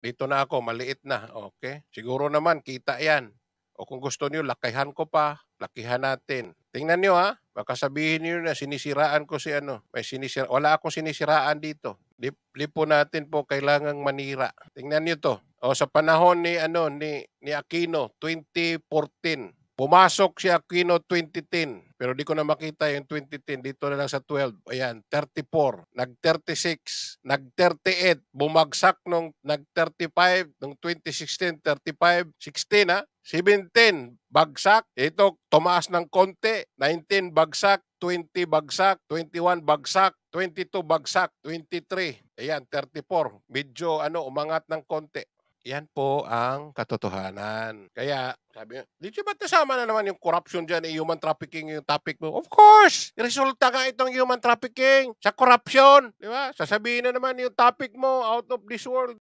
Dito na ako, maliit na. Okay? Siguro naman, kita yan. O kung gusto niyo lakihan ko pa, lakihan natin. Tingnan niyo ha, baka sabihin niyo na sinisiraan ko si ano. May sinisira, wala akong sinisiraan dito. Lip, lipo natin po, kailangang manira. Tingnan niyo to. O sa panahon ni ano ni ni Aquino 2014 Pumasok si Aquino 2010, pero di ko na makita yung 2010, dito na lang sa 12. Ayan, 34, nag-36, nag-38, bumagsak nung nag-35, nung 2016, 35, 16 ha, 17, bagsak, ito tumaas ng konti, 19, bagsak, 20, bagsak, 21, bagsak, 22, bagsak, 23, ayan, 34, medyo ano, umangat ng konti. Yan po ang katotohanan. Kaya, sabi niya, dito ba't nasama na naman yung corruption dyan, eh, human trafficking yung topic mo? Of course! Resulta nga itong human trafficking sa corruption. Di ba? Sasabihin na naman yung topic mo out of this world.